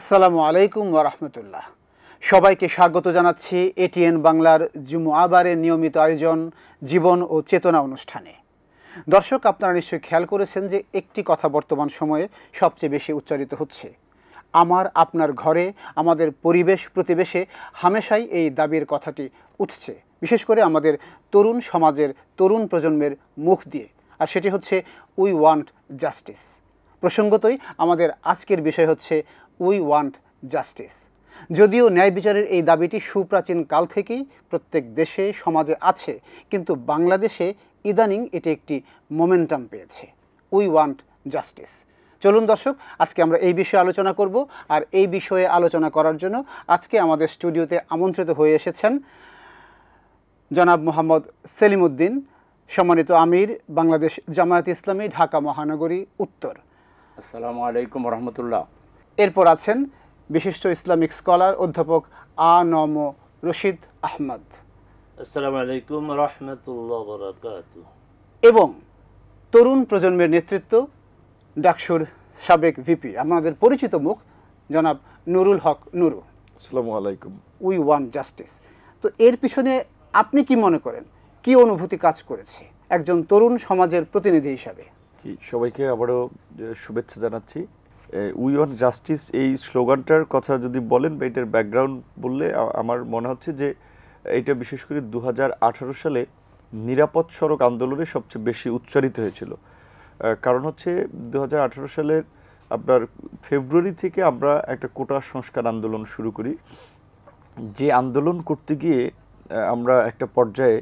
আসসালামু আলাইকুম রাহমাতুল্লাহ সবাইকে স্বাগত জানাচ্ছি এটিএন বাংলার জুমুআবারের নিয়মিত আয়োজন জীবন ও চেতনা অনুষ্ঠানে দর্শক আপনারা নিশ্চয়ই খেয়াল করেছেন যে একটি কথা বর্তমান সময়ে সবচেয়ে বেশি উচ্চারিত হচ্ছে আমার আপনার ঘরে আমাদের পরিবেশ প্রতিবেশে হামেশাই এই দাবির কথাটি উঠছে বিশেষ করে আমাদের তরুণ সমাজের তরুণ প্রজন্মের মুখ দিয়ে আর সেটি হচ্ছে উই ওয়ান্ট জাস্টিস প্রসঙ্গতই আমাদের আজকের বিষয় হচ্ছে উই ওয়ান্ট জাস্টিস যদিও ন্যায় বিচারের এই দাবিটি সুপ্রাচীন কাল থেকেই প্রত্যেক দেশে সমাজে আছে কিন্তু বাংলাদেশে ইদানিং এটি একটি মোমেন্টাম পেয়েছে উই ওয়ান্ট জাস্টিস চলুন দর্শক আজকে আমরা এই বিষয়ে আলোচনা করব আর এই বিষয়ে আলোচনা করার জন্য আজকে আমাদের স্টুডিওতে আমন্ত্রিত হয়ে এসেছেন জনাব মোহাম্মদ সেলিমুদ্দিন সম্মানিত আমির বাংলাদেশ জামায়াত ইসলামী ঢাকা মহানগরী উত্তর আসসালামু আলাইকুম রহমতুল্লাহ এরপর আছেন বিশিষ্ট ইসলামিক স্কলার অধ্যাপক আ নম রশিদ আহমদ আসসালামু আলাইকুম রহমতুল্লাহ এবং তরুণ প্রজন্মের নেতৃত্ব ডাকসুর সাবেক ভিপি আমাদের পরিচিত মুখ জনাব নুরুল হক নুরু আসসালামু আলাইকুম উই ওয়ান জাস্টিস তো এর পিছনে আপনি কি মনে করেন কি অনুভূতি কাজ করেছে একজন তরুণ সমাজের প্রতিনিধি হিসাবে সবাইকে আবারও শুভেচ্ছা জানাচ্ছি উই অন জাস্টিস এই স্লোগানটার কথা যদি বলেন বা এটার ব্যাকগ্রাউন্ড বললে আমার মনে হচ্ছে যে এটা বিশেষ করে দু সালে নিরাপদ সড়ক আন্দোলনে সবচেয়ে বেশি উচ্চারিত হয়েছিল কারণ হচ্ছে দু সালের আপনার ফেব্রুয়ারি থেকে আমরা একটা কোটা সংস্কার আন্দোলন শুরু করি যে আন্দোলন করতে গিয়ে আমরা একটা পর্যায়ে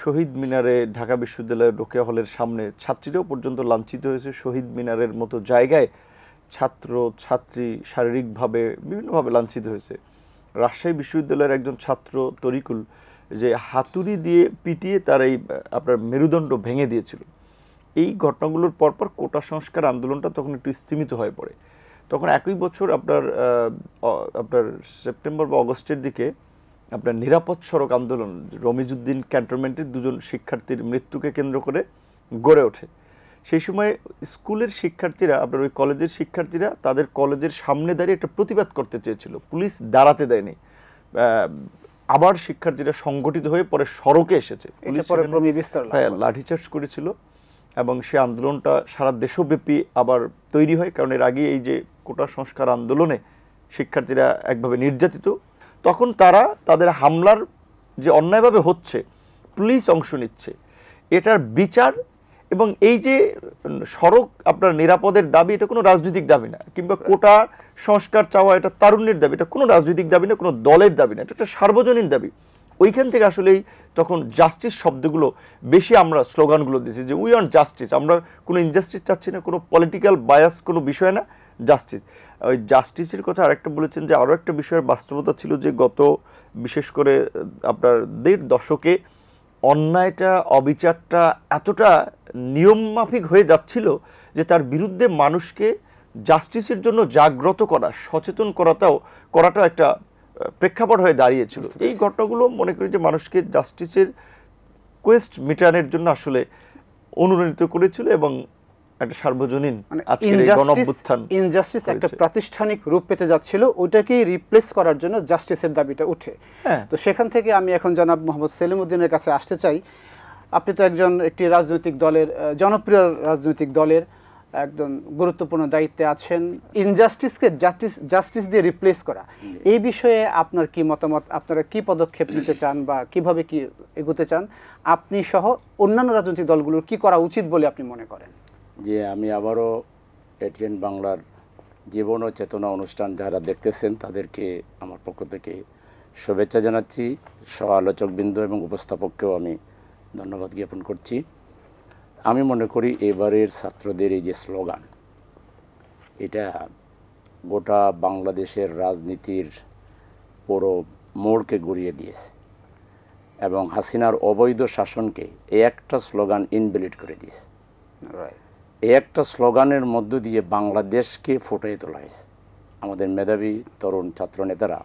শহীদ মিনারে ঢাকা বিশ্ববিদ্যালয়ের রোকেয়া হলের সামনে ছাত্রীরাও পর্যন্ত লাঞ্ছিত হয়েছে শহীদ মিনারের মতো জায়গায় ছাত্র ছাত্রী শারীরিকভাবে বিভিন্নভাবে লাঞ্ছিত হয়েছে রাজশাহী বিশ্ববিদ্যালয়ের একজন ছাত্র তরিকুল যে হাতুড়ি দিয়ে পিটিয়ে তার এই আপনার মেরুদণ্ড ভেঙে দিয়েছিল এই ঘটনাগুলোর পরপর কোটা সংস্কার আন্দোলনটা তখন একটু স্তীমিত হয়ে পড়ে তখন একই বছর আপনার আপনার সেপ্টেম্বর বা অগস্টের দিকে আপনার নিরাপদ সড়ক আন্দোলন রমিজুদ্দিন ক্যান্টনমেন্টের দুজন শিক্ষার্থীর মৃত্যুকে কেন্দ্র করে গড়ে ওঠে সেই সময় স্কুলের শিক্ষার্থীরা আপনার ওই কলেজের শিক্ষার্থীরা তাদের কলেজের সামনে দাঁড়িয়ে একটা প্রতিবাদ করতে চেয়েছিল পুলিশ দাঁড়াতে দেয়নি আবার শিক্ষার্থীরা সংগঠিত হয়ে পরে সড়কে এসেছে হ্যাঁ, লাঠিচার্জ করেছিল এবং সে আন্দোলনটা সারা দেশব্যাপী আবার তৈরি হয় কারণ এর আগে এই যে কোটা সংস্কার আন্দোলনে শিক্ষার্থীরা একভাবে নির্যাতিত তখন তারা তাদের হামলার যে অন্যায়ভাবে হচ্ছে পুলিশ অংশ নিচ্ছে এটার বিচার এবং এই যে সড়ক আপনার নিরাপদের দাবি এটা কোনো রাজনৈতিক দাবি না কিংবা কোটা সংস্কার চাওয়া এটা তারুণ্যের দাবি এটা কোনো রাজনৈতিক দাবি না কোনো দলের দাবি না এটা একটা সার্বজনীন দাবি ওইখান থেকে আসলেই তখন জাস্টিস শব্দগুলো বেশি আমরা স্লোগানগুলো দিয়েছি যে উই অন জাস্টিস আমরা কোনো ইনজাস্টিস চাচ্ছি না কোনো পলিটিক্যাল বায়াস কোনো বিষয় না জাস্টিস ওই জাস্টিসের কথা আরেকটা বলেছেন যে আরও একটা বিষয়ের বাস্তবতা ছিল যে গত বিশেষ করে আপনার দেড় দশকে অন্যায়টা অবিচারটা এতটা নিয়মমাফিক হয়ে যাচ্ছিল যে তার বিরুদ্ধে মানুষকে জাস্টিসের জন্য জাগ্রত করা সচেতন করাটাও করাটাও একটা প্রেক্ষাপট হয়ে দাঁড়িয়েছিল এই ঘটনাগুলো মনে করি যে মানুষকে জাস্টিসের কোয়েস্ট মেটানোর জন্য আসলে অনুপ্রাণিত করেছিল এবং একটা সার্বজনীন মানে ইনজাস্টিস একটা প্রাতিষ্ঠানিক রূপ পেতে যাচ্ছিল ওটাকে রিপ্লেস করার জন্য জাস্টিসের দাবিটা উঠে হ্যাঁ। তো সেখান থেকে আমি এখন জনাব মোহাম্মদ সেলিম উদ্দিনের কাছে আসতে চাই আপনি তো একজন একটি রাজনৈতিক দলের জনপ্রিয় রাজনৈতিক দলের একজন গুরুত্বপূর্ণ দায়িত্বে আছেন ইনজাস্টিসকে জাস্টিস জাস্টিস দিয়ে রিপ্লেস করা এই বিষয়ে আপনার কি মতামত আপনারা কি পদক্ষেপ নিতে চান বা কিভাবে কি এগোতে চান আপনি সহ অন্যান্য রাজনৈতিক দলগুলোর কি করা উচিত বলে আপনি মনে করেন যে আমি আবারও এটিএন বাংলার জীবন ও চেতনা অনুষ্ঠান যারা দেখতেছেন তাদেরকে আমার পক্ষ থেকে শুভেচ্ছা জানাচ্ছি সহ আলোচকবৃন্দ এবং উপস্থাপককেও আমি ধন্যবাদ জ্ঞাপন করছি আমি মনে করি এবারের ছাত্রদের এই যে স্লোগান এটা গোটা বাংলাদেশের রাজনীতির পুরো মোড়কে গড়িয়ে দিয়েছে এবং হাসিনার অবৈধ শাসনকে এই একটা স্লোগান ইনভ্যালিড করে দিয়েছে রাইট এই একটা স্লোগানের মধ্য দিয়ে বাংলাদেশকে ফুটিয়ে তোলা হয়েছে আমাদের মেধাবী তরুণ ছাত্র নেতারা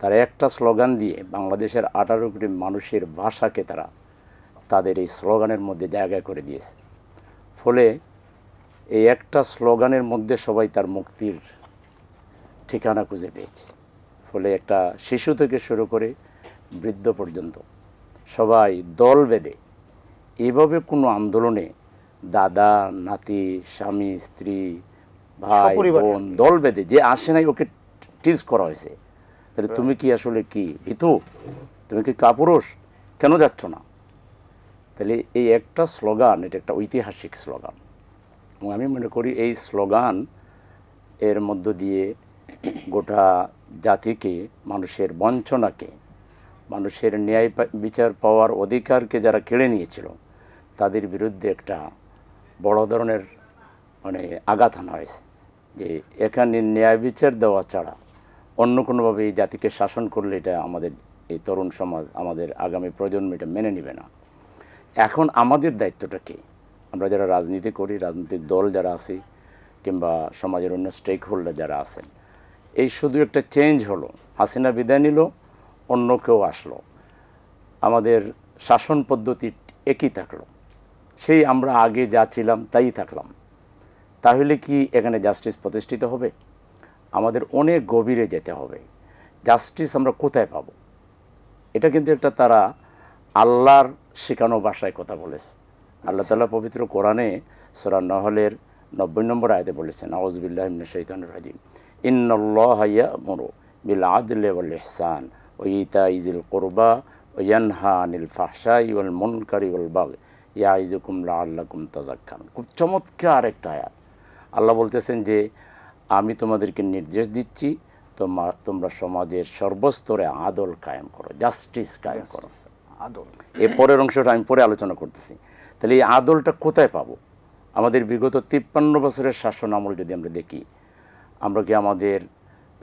তারা একটা স্লোগান দিয়ে বাংলাদেশের আঠারো কোটি মানুষের ভাষাকে তারা তাদের এই স্লোগানের মধ্যে জায়গা করে দিয়েছে ফলে এই একটা স্লোগানের মধ্যে সবাই তার মুক্তির ঠিকানা খুঁজে পেয়েছে ফলে একটা শিশু থেকে শুরু করে বৃদ্ধ পর্যন্ত সবাই দল বেঁধে এভাবে কোনো আন্দোলনে দাদা নাতি স্বামী স্ত্রী ভাই বোন দল বেঁধে যে আসে নাই ওকে টিজ করা হয়েছে তাহলে হ্যাঁ। তুমি কি আসলে কি ভীতু তুমি কি কাপুরুষ কেন যাচ্ছ না তাহলে এই একটা স্লোগান এটা একটা ঐতিহাসিক স্লোগান এবং আমি মনে করি এই স্লোগান এর মধ্য দিয়ে গোটা জাতিকে মানুষের বঞ্চনাকে মানুষের ন্যায় বিচার পাওয়ার অধিকারকে যারা কেড়ে নিয়েছিল তাদের বিরুদ্ধে একটা বড় ধরনের মানে আঘাত আনা হয়েছে যে এখানে ন্যায় বিচার দেওয়া ছাড়া অন্য কোনোভাবে এই জাতিকে শাসন করলে এটা আমাদের এই তরুণ সমাজ আমাদের আগামী প্রজন্ম এটা মেনে নেবে না এখন আমাদের দায়িত্বটা কী আমরা যারা রাজনীতি করি রাজনৈতিক দল যারা আছি কিংবা সমাজের অন্য স্টেক হোল্ডার যারা আছেন এই শুধু একটা চেঞ্জ হলো হাসিনা বিদায় নিল অন্য কেউ আসলো আমাদের শাসন পদ্ধতি একই থাকলো সেই আমরা আগে যা ছিলাম তাই থাকলাম তাহলে কি এখানে জাস্টিস প্রতিষ্ঠিত হবে আমাদের অনেক গভীরে যেতে হবে জাস্টিস আমরা কোথায় পাব এটা কিন্তু একটা তারা আল্লাহর শেখানো ভাষায় কথা বলেছে আল্লাহ তাল্লাহ পবিত্র কোরআনে সোরা নহলের নব্বই নম্বর আয়তে বলেছেন আউজবিল্লাহ শৈতান রাজিম ইন্নল্লাহয়া মরো বিল আদলে ওয়াল ইহসান ও ইতা ইজিল কোরবা ও ইয়ানহা আনিল ফাহসা ইউল মুনকারি ওয়াল বাগ ইয়াইজুকুম লা আল্লাকুম খুব চমৎকার একটা আয়াত আল্লাহ বলতেছেন যে আমি তোমাদেরকে নির্দেশ দিচ্ছি তোমার তোমরা সমাজের সর্বস্তরে আদল কায়েম করো জাস্টিস কায়েম করো আদল এ পরের অংশটা আমি পরে আলোচনা করতেছি তাহলে এই আদলটা কোথায় পাবো আমাদের বিগত তিপ্পান্ন বছরের শাসন আমল যদি আমরা দেখি আমরা কি আমাদের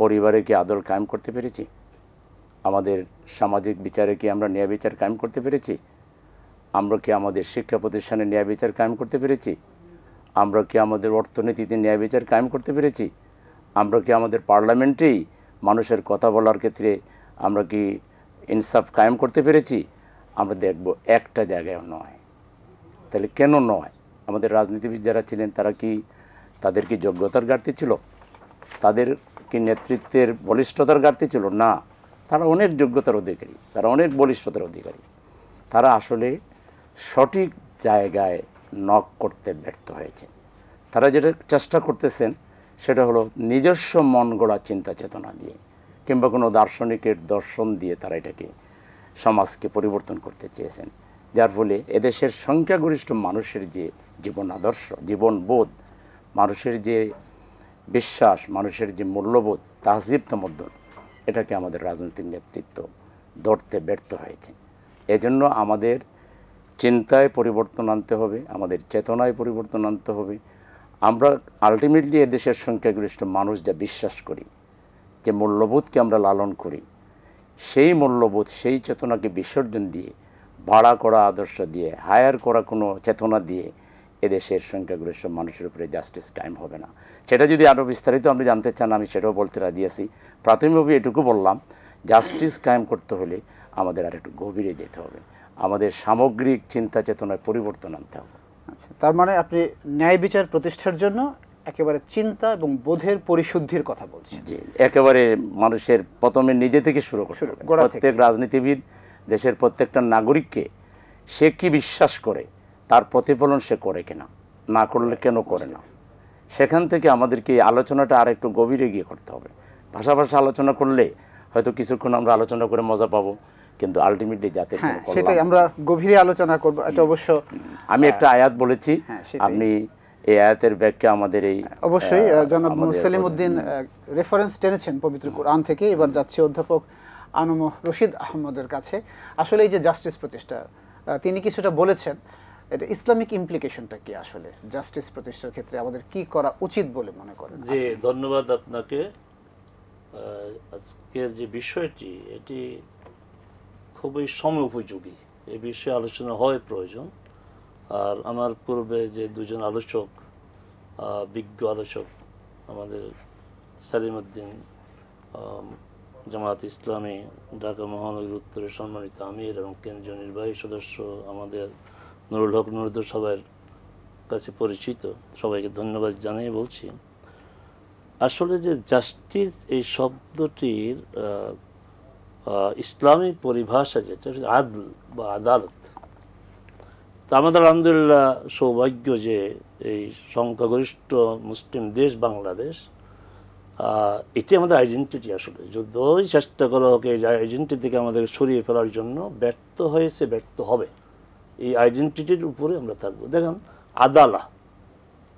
পরিবারে কি আদল কায়েম করতে পেরেছি আমাদের সামাজিক বিচারে কি আমরা ন্যায় বিচার কায়েম করতে পেরেছি আমরা কি আমাদের শিক্ষা প্রতিষ্ঠানে ন্যায় বিচার কায়েম করতে পেরেছি আমরা কি আমাদের অর্থনীতিতে ন্যায় বিচার কায়েম করতে পেরেছি আমরা কি আমাদের পার্লামেন্টেই মানুষের কথা বলার ক্ষেত্রে আমরা কি ইনসাফ কায়েম করতে পেরেছি আমরা দেখব একটা জায়গায় নয় তাহলে কেন নয় আমাদের রাজনীতিবিদ যারা ছিলেন তারা কি তাদের কি যোগ্যতার ঘাটতি ছিল তাদের কি নেতৃত্বের বলিষ্ঠতার ঘাটতি ছিল না তারা অনেক যোগ্যতার অধিকারী তারা অনেক বলিষ্ঠতার অধিকারী তারা আসলে সঠিক জায়গায় নক করতে ব্যর্থ হয়েছেন তারা যেটা চেষ্টা করতেছেন সেটা হলো নিজস্ব মন গড়া চিন্তা চেতনা দিয়ে কিংবা কোনো দার্শনিকের দর্শন দিয়ে তারা এটাকে সমাজকে পরিবর্তন করতে চেয়েছেন যার ফলে এদেশের সংখ্যাগরিষ্ঠ মানুষের যে জীবন আদর্শ জীবনবোধ মানুষের যে বিশ্বাস মানুষের যে মূল্যবোধ তাহজিব তমদ্দন এটাকে আমাদের রাজনৈতিক নেতৃত্ব ধরতে ব্যর্থ হয়েছে এজন্য আমাদের চিন্তায় পরিবর্তন আনতে হবে আমাদের চেতনায় পরিবর্তন আনতে হবে আমরা আলটিমেটলি এদেশের সংখ্যাগরিষ্ঠ মানুষ যা বিশ্বাস করি যে মূল্যবোধকে আমরা লালন করি সেই মূল্যবোধ সেই চেতনাকে বিসর্জন দিয়ে ভাড়া করা আদর্শ দিয়ে হায়ার করা কোনো চেতনা দিয়ে এদেশের সংখ্যাগরিষ্ঠ মানুষের উপরে জাস্টিস কায়েম হবে না সেটা যদি আরও বিস্তারিত আপনি জানতে চান আমি সেটাও বলতে রাজি আছি প্রাথমিকভাবে এটুকু বললাম জাস্টিস কায়েম করতে হলে আমাদের আর একটু গভীরে যেতে হবে আমাদের সামগ্রিক চিন্তা চেতনায় পরিবর্তন আনতে হবে আচ্ছা তার মানে আপনি ন্যায় বিচার প্রতিষ্ঠার জন্য একেবারে চিন্তা এবং বোধের পরিশুদ্ধির কথা বলছেন জি একেবারে মানুষের প্রথমে নিজে থেকে শুরু করতে প্রত্যেক রাজনীতিবিদ দেশের প্রত্যেকটা নাগরিককে সে কি বিশ্বাস করে তার প্রতিফলন সে করে কিনা না করলে কেন করে না সেখান থেকে আমাদেরকে আলোচনাটা আর একটু গভীরে গিয়ে করতে হবে ভাষা আলোচনা করলে হয়তো কিছুক্ষণ আমরা আলোচনা করে মজা পাবো কিন্তু আলটিমেটলি যাতে হ্যাঁ, সেটাই আমরা গভীরে আলোচনা করব এটা অবশ্য আমি একটা হ্যাঁ। আয়াত বলেছি হ্যাঁ, আপনি এই আয়াতের ব্যাখ্যা আমাদের এই অবশ্যই জনাব মুসলিম উদ্দিন রেফারেন্স টেনেছেন পবিত্র কোরআন থেকে এবার যাচ্ছে অধ্যাপক আনুম রশিদ আহমদের কাছে আসলে এই যে জাস্টিস প্রতিষ্ঠা তিনি কিছুটা বলেছেন এটা ইসলামিক ইমপ্লিকেশনটা কি আসলে জাস্টিস প্রতিষ্ঠার ক্ষেত্রে আমাদের কি করা উচিত বলে মনে করেন যে ধন্যবাদ আপনাকে আজকের যে বিষয়টি এটি খুবই সময় এ বিষয়ে আলোচনা হয় প্রয়োজন আর আমার পূর্বে যে দুজন আলোচক বিজ্ঞ আলোচক আমাদের সালিমুদ্দিন জামাত ইসলামী ঢাকা মহানগর উত্তরের সম্মানিত আমির এবং কেন্দ্রীয় নির্বাহী সদস্য আমাদের নুরুল হক নুরুদ্দ সবাইয়ের কাছে পরিচিত সবাইকে ধন্যবাদ জানিয়ে বলছি আসলে যে জাস্টিস এই শব্দটির ইসলামী পরিভাষা যেটা আদল বা আদালত তা আমাদের আলহামদুলিল্লাহ সৌভাগ্য যে এই সংখ্যাগরিষ্ঠ মুসলিম দেশ বাংলাদেশ এটি আমাদের আইডেন্টিটি আসলে যদি চেষ্টা করা হোক এই আইডেন্টিটি থেকে আমাদের সরিয়ে ফেলার জন্য ব্যর্থ হয়েছে ব্যর্থ হবে এই আইডেন্টিটির উপরে আমরা থাকবো দেখেন আদালা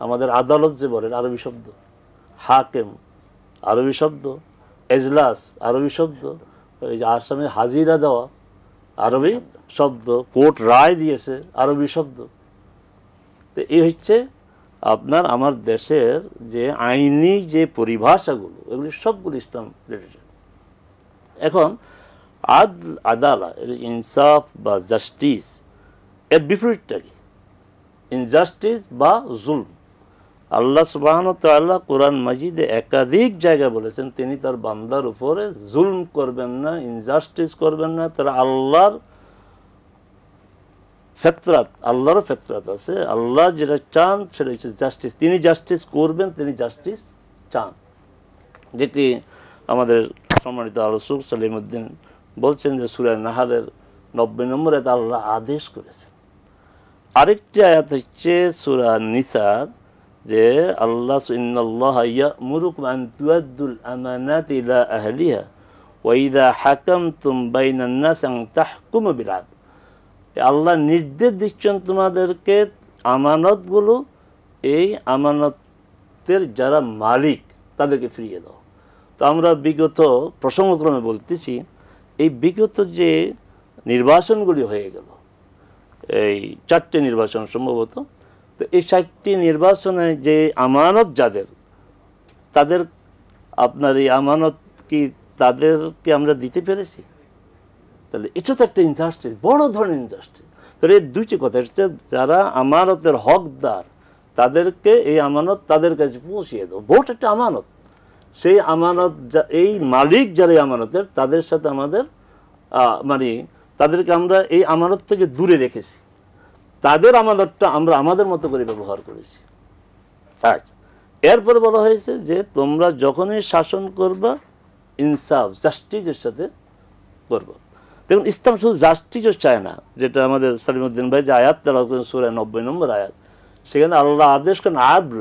আমাদের আদালত যে বলেন আরবি শব্দ হাকেম আরবি শব্দ এজলাস আরবি শব্দ যে আসামে হাজিরা দেওয়া আরবি শব্দ কোর্ট রায় দিয়েছে আরবি শব্দ তো এই হচ্ছে আপনার আমার দেশের যে আইনি যে পরিভাষাগুলো এগুলি সবগুলো ইসলাম রিলেটেড এখন আদ আদালা ইনসাফ বা জাস্টিস এর বিপরীতটা কি ইনজাস্টিস বা জুলম আল্লাহ সুবাহন আল্লাহ কোরআন মাজিদে একাধিক জায়গা বলেছেন তিনি তার বান্দার উপরে জুলম করবেন না ইনজাস্টিস করবেন না তারা আল্লাহর ফেতরাত আল্লাহরও ফেতরাত আছে আল্লাহ যেটা চান সেটা হচ্ছে জাস্টিস তিনি জাস্টিস করবেন তিনি জাস্টিস চান যেটি আমাদের সম্মানিত আলোচক উদ্দিন বলছেন যে সুরায় নাহাদের নব্বই নম্বরে আল্লাহ আদেশ করেছেন আরেকটি আয়াত হচ্ছে সুরা নিসার যে আল্লাহ ইন্নাল্লাহ তুম আল্লাহ নির্দেশ দিচ্ছেন তোমাদেরকে আমানতগুলো এই আমানতের যারা মালিক তাদেরকে ফিরিয়ে দাও তো আমরা বিগত প্রসঙ্গক্রমে বলতেছি এই বিগত যে নির্বাচনগুলি হয়ে গেল এই চারটে নির্বাচন সম্ভবত তো এই ষাটটি নির্বাচনে যে আমানত যাদের তাদের আপনার এই আমানত কি তাদেরকে আমরা দিতে পেরেছি তাহলে এটা তো একটা ইন্ডাস্ট্রি বড় ধরনের ইন্ডাস্ট্রি তাহলে এর দুইটি কথা হচ্ছে যারা আমানতের হকদার তাদেরকে এই আমানত তাদের কাছে পৌঁছিয়ে দেবো ভোট একটা আমানত সেই আমানত এই মালিক যারা এই আমানতের তাদের সাথে আমাদের মানে তাদেরকে আমরা এই আমানত থেকে দূরে রেখেছি তাদের আমাদেরটা আমরা আমাদের মতো করে ব্যবহার করেছি আচ্ছা এরপরে বলা হয়েছে যে তোমরা যখনই শাসন করবা ইনসাফ জাস্টিসের সাথে করবো দেখুন ইসলাম শুধু জাস্টিসও চায় না যেটা আমাদের সালিমুদ্দিন ভাই যে আয়াত তারা করেন সুরায় নব্বই নম্বর আয়াত সেখানে আল্লাহ আদেশ করেন আদ্র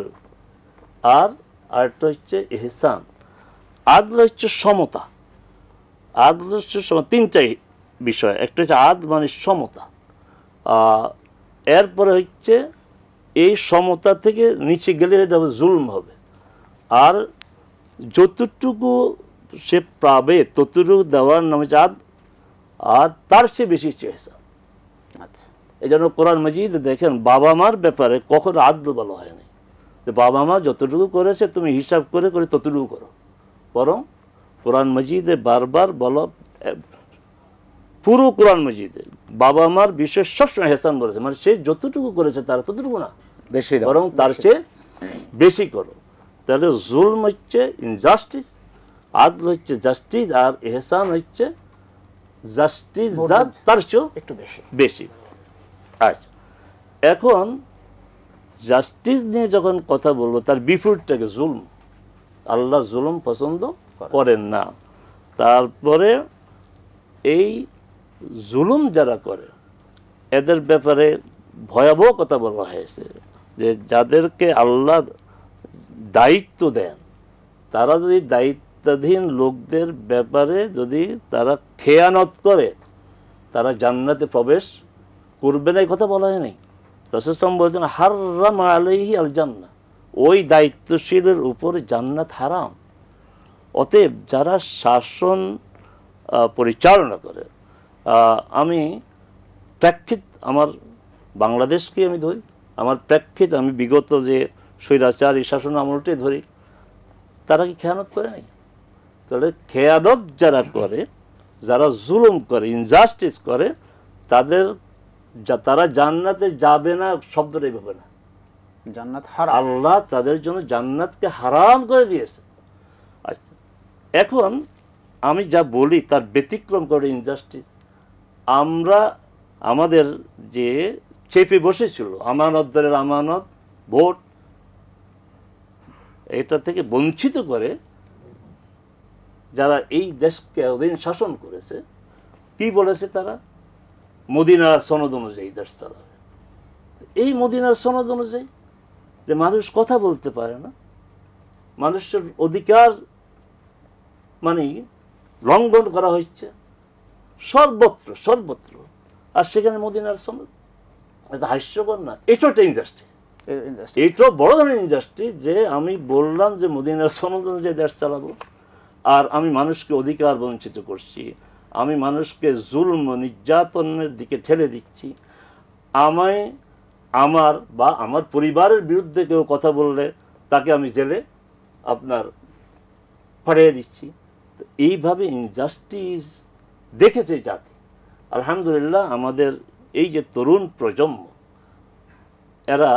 আর আরেকটা হচ্ছে এহসান আদ্র হচ্ছে সমতা আদ্র হচ্ছে তিনটাই বিষয় একটা হচ্ছে আদ মানে সমতা এরপরে হচ্ছে এই সমতা থেকে নিচে গেলে এটা জুলম হবে আর যতটুকু সে পাবে ততটুকু দেওয়ার নামে চাঁদ আর তার চেয়ে বেশি চেয়েছে আচ্ছা। এই জন্য কোরআন মজিদ দেখেন বাবা মার ব্যাপারে কখনো আদল বলা হয়নি যে বাবা মা যতটুকু করেছে তুমি হিসাব করে করে ততটুকু করো বরং কোরআন মজিদে বারবার বলা পুরো কোরআন মসজিদে বাবা আমার বিশ্বের সবসময় হেসান বলেছে মানে সে যতটুকু করেছে তার ততটুকু না বেশি বরং তার চেয়ে বেশি করো তাহলে জুলম হচ্ছে ইনজাস্টিস আদল হচ্ছে জাস্টিস আর এহসান হচ্ছে জাস্টিস তার চেয়েও একটু বেশি বেশি আচ্ছা এখন জাস্টিস নিয়ে যখন কথা বলবো তার বিপরীতটাকে জুলম আল্লাহ জুলম পছন্দ করেন না তারপরে এই জুলুম যারা করে এদের ব্যাপারে ভয়াবহ কথা বলা হয়েছে যে যাদেরকে আল্লাহ দায়িত্ব দেন তারা যদি দায়িত্বাধীন লোকদের ব্যাপারে যদি তারা খেয়ানত করে তারা জান্নাতে প্রবেশ করবে না এই কথা বলা হয়নি রসস্তম বলছেন হাররাম আলহি আল জান্না ওই দায়িত্বশীলের উপর জান্নাত হারাম অতএব যারা শাসন পরিচালনা করে আমি প্রেক্ষিত আমার বাংলাদেশকে আমি ধরি আমার প্রেক্ষিত আমি বিগত যে স্বৈরাচারী শাসন আমলটাই ধরি তারা কি খেয়ানত করে নাই তাহলে খেয়ানত যারা করে যারা জুলুম করে ইনজাস্টিস করে তাদের যা তারা জান্নাতে যাবে না শব্দটাই ভাবে না জান্নাত হার আল্লাহ তাদের জন্য জান্নাতকে হারাম করে দিয়েছে আচ্ছা এখন আমি যা বলি তার ব্যতিক্রম করে ইনজাস্টিস আমরা আমাদের যে চেপে বসেছিল আমানতদারের আমানত ভোট এটা থেকে বঞ্চিত করে যারা এই দেশকে অধীন শাসন করেছে কি বলেছে তারা মদিনার সনদ অনুযায়ী দেশ চালাবে এই মদিনার সনদ অনুযায়ী যে মানুষ কথা বলতে পারে না মানুষের অধিকার মানে লঙ্ঘন করা হচ্ছে সর্বত্র সর্বত্র আর সেখানে মদিনার সনদ এটা হাস্যকর না এটাও একটা ইনজাস্টিস এটাও বড় ধরনের ইনজাস্টিস যে আমি বললাম যে মদিনার সনদ অনুযায়ী দেশ চালাবো আর আমি মানুষকে অধিকার বঞ্চিত করছি আমি মানুষকে জুলম নির্যাতনের দিকে ঠেলে দিচ্ছি আমায় আমার বা আমার পরিবারের বিরুদ্ধে কেউ কথা বললে তাকে আমি জেলে আপনার পাঠিয়ে দিচ্ছি তো এইভাবে ইনজাস্টিস দেখেছে জাতি আলহামদুলিল্লাহ আমাদের এই যে তরুণ প্রজন্ম এরা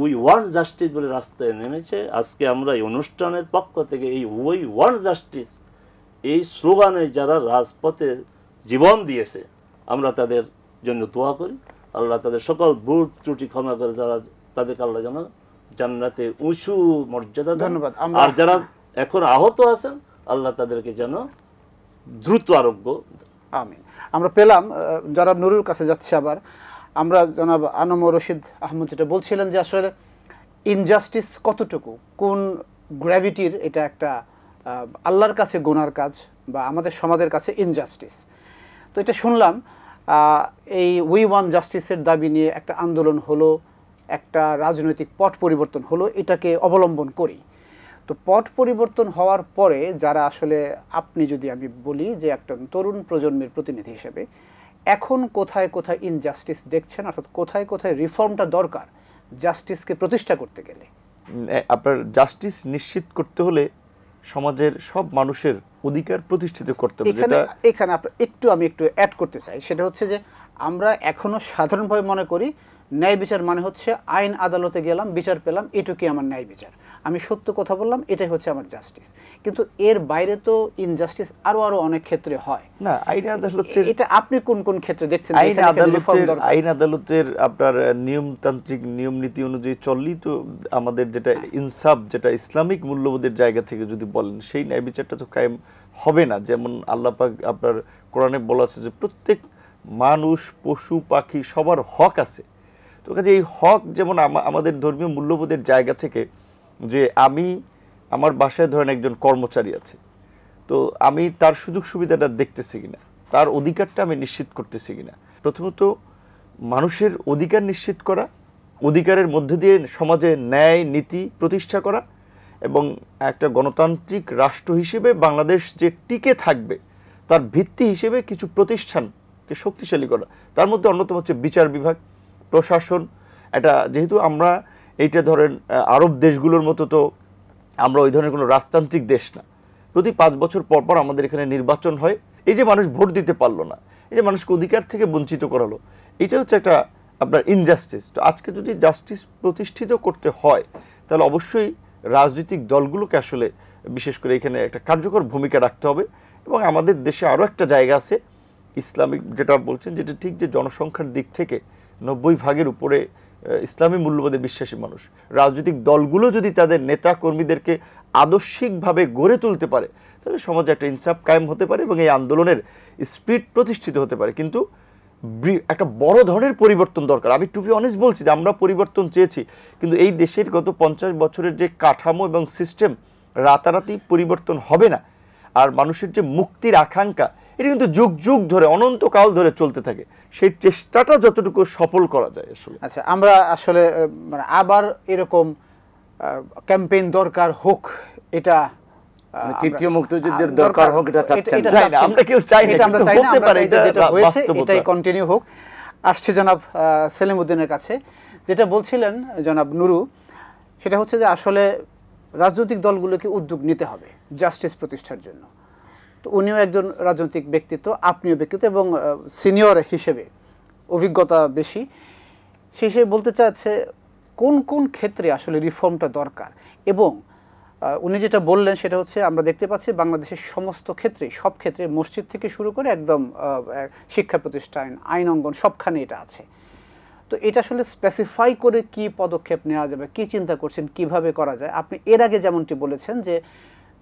উই ওয়ার্ল্ড জাস্টিস বলে রাস্তায় নেমেছে আজকে আমরা এই অনুষ্ঠানের পক্ষ থেকে এই উই ওয়ার্ল্ড জাস্টিস এই স্লোগানে যারা রাজপথে জীবন দিয়েছে আমরা তাদের জন্য দোয়া করি আল্লাহ তাদের সকল ভুল ত্রুটি ক্ষমা করে যারা তাদেরকে আল্লাহ যেন জান্নাতে উঁচু মর্যাদা ধন্যবাদ আর যারা এখন আহত আছেন আল্লাহ তাদেরকে যেন দ্রুত আরোগ্য আমিন আমরা পেলাম জনাব নুরুর কাছে যাচ্ছি আবার আমরা জনাব আনম রশিদ আহমদ যেটা বলছিলেন যে আসলে ইনজাস্টিস কতটুকু কোন গ্র্যাভিটির এটা একটা আল্লাহর কাছে গোনার কাজ বা আমাদের সমাজের কাছে ইনজাস্টিস তো এটা শুনলাম এই উই ওয়ান জাস্টিসের দাবি নিয়ে একটা আন্দোলন হলো একটা রাজনৈতিক পট পরিবর্তন হলো এটাকে অবলম্বন করি তো পট পরিবর্তন হওয়ার পরে যারা আসলে আপনি যদি আমি বলি যে একটা তরুণ প্রজন্মের প্রতিনিধি হিসেবে এখন কোথায় কোথায় ইনজাস্টিস দেখছেন অর্থাৎ কোথায় কোথায় রিফর্মটা দরকার জাস্টিসকে প্রতিষ্ঠা করতে গেলে আপনার জাস্টিস নিশ্চিত করতে হলে সমাজের সব মানুষের অধিকার প্রতিষ্ঠিত করতে হবে এখানে এখানে একটু আমি একটু অ্যাড করতে চাই সেটা হচ্ছে যে আমরা এখনো সাধারণভাবে মনে করি ন্যায় বিচার মানে হচ্ছে আইন আদালতে গেলাম বিচার পেলাম এটুকুই আমার ন্যায় বিচার আমি সত্য কথা বললাম এটাই হচ্ছে আমার জাস্টিস কিন্তু এর বাইরে তো ইনজাস্টিস আরো আরো অনেক ক্ষেত্রে হয় না আইন আদালতের এটা আপনি কোন কোন ক্ষেত্রে দেখছেন আইন আদালতের আইন আদালতের আপনার নিয়মতান্ত্রিক নিয়ম নীতি অনুযায়ী চললেই তো আমাদের যেটা হ্যাঁ। ইনসাফ যেটা ইসলামিক মূল্যবোধের জায়গা থেকে যদি বলেন সেই ন্যায় বিচারটা তো কায়েম হবে না যেমন আল্লাহ পাক আপনার কোরআনে বলা আছে যে প্রত্যেক মানুষ পশু পাখি সবার হক আছে তো কাজে এই হক যেমন আমাদের ধর্মীয় মূল্যবোধের জায়গা থেকে যে আমি আমার বাসায় ধরেন একজন কর্মচারী আছে তো আমি তার সুযোগ সুবিধাটা দেখতেছি কিনা তার অধিকারটা আমি নিশ্চিত করতেছি কিনা প্রথমত মানুষের অধিকার নিশ্চিত করা অধিকারের মধ্যে দিয়ে সমাজে ন্যায় নীতি প্রতিষ্ঠা করা এবং একটা গণতান্ত্রিক রাষ্ট্র হিসেবে বাংলাদেশ যে টিকে থাকবে তার ভিত্তি হিসেবে কিছু প্রতিষ্ঠানকে শক্তিশালী করা তার মধ্যে অন্যতম হচ্ছে বিচার বিভাগ প্রশাসন এটা যেহেতু আমরা এইটা ধরেন আরব দেশগুলোর মতো তো আমরা ওই ধরনের কোনো রাজতান্ত্রিক দেশ না প্রতি পাঁচ বছর পর পর আমাদের এখানে নির্বাচন হয় এই যে মানুষ ভোট দিতে পারলো না এই যে মানুষকে অধিকার থেকে বঞ্চিত করালো এটা হচ্ছে একটা আপনার ইনজাস্টিস তো আজকে যদি জাস্টিস প্রতিষ্ঠিত করতে হয় তাহলে অবশ্যই রাজনৈতিক দলগুলোকে আসলে বিশেষ করে এখানে একটা কার্যকর ভূমিকা রাখতে হবে এবং আমাদের দেশে আরও একটা জায়গা আছে ইসলামিক যেটা বলছেন যেটা ঠিক যে জনসংখ্যার দিক থেকে নব্বই ভাগের উপরে ইসলামী মূল্যবোধে বিশ্বাসী মানুষ রাজনৈতিক দলগুলো যদি তাদের নেতা কর্মীদেরকে আদর্শিকভাবে গড়ে তুলতে পারে তাহলে সমাজে একটা ইনসাফ কায়েম হতে পারে এবং এই আন্দোলনের স্পিড প্রতিষ্ঠিত হতে পারে কিন্তু একটা বড় ধরনের পরিবর্তন দরকার আমি টুপি অনেস্ট বলছি যে আমরা পরিবর্তন চেয়েছি কিন্তু এই দেশের গত পঞ্চাশ বছরের যে কাঠামো এবং সিস্টেম রাতারাতি পরিবর্তন হবে না আর মানুষের যে মুক্তির আকাঙ্ক্ষা এটা কিন্তু যুগ যুগ ধরে অনন্তকাল ধরে চলতে থাকে সেই চেষ্টাটা যতটুকু সফল করা যায় আসলে আচ্ছা আমরা আসলে মানে আবার এরকম ক্যাম্পেইন দরকার হোক এটা মানে তৃতীয় মুক্তিযুদ্ধের দরকার হোক এটা চাচ্ছেন চাই না আমরা কেউ চাই না আমরা চাই না পারে যেটা হয়েছে এটাই কন্টিনিউ হোক আসছে জনাব সেলিম উদ্দিনের কাছে যেটা বলছিলেন জনাব নুরু সেটা হচ্ছে যে আসলে রাজনৈতিক দলগুলোকে উদ্যোগ নিতে হবে জাস্টিস প্রতিষ্ঠার জন্য তো উনিও একজন রাজনৈতিক ব্যক্তিত্ব আপনিও ব্যক্তিত্ব এবং সিনিয়র হিসেবে অভিজ্ঞতা বেশি হিসেবে বলতে চাচ্ছে কোন কোন ক্ষেত্রে আসলে রিফর্মটা দরকার এবং উনি যেটা বললেন সেটা হচ্ছে আমরা দেখতে পাচ্ছি বাংলাদেশের সমস্ত ক্ষেত্রে সব ক্ষেত্রে মসজিদ থেকে শুরু করে একদম শিক্ষা প্রতিষ্ঠান আইন অঙ্গন সবখানে এটা আছে তো এটা আসলে স্পেসিফাই করে কি পদক্ষেপ নেওয়া যাবে কি চিন্তা করছেন কিভাবে করা যায় আপনি এর আগে যেমনটি বলেছেন যে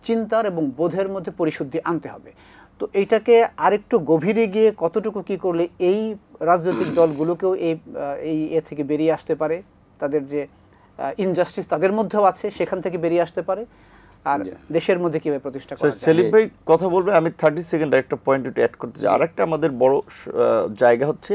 চিন্তার এবং বোধের মধ্যে পরিশুদ্ধি আনতে হবে তো এইটাকে আরেকটু গভীরে গিয়ে কতটুকু কি করলে এই রাজনৈতিক দলগুলোকেও এই এই এ থেকে বেরিয়ে আসতে পারে তাদের যে ইনজাস্টিস তাদের মধ্যেও আছে সেখান থেকে বেরিয়ে আসতে পারে আর দেশের মধ্যে কিভাবে প্রতিষ্ঠা করা ভাই কথা বলবে আমি থার্টি সেকেন্ড একটা পয়েন্ট একটু অ্যাড করতে চাই আরেকটা আমাদের বড় জায়গা হচ্ছে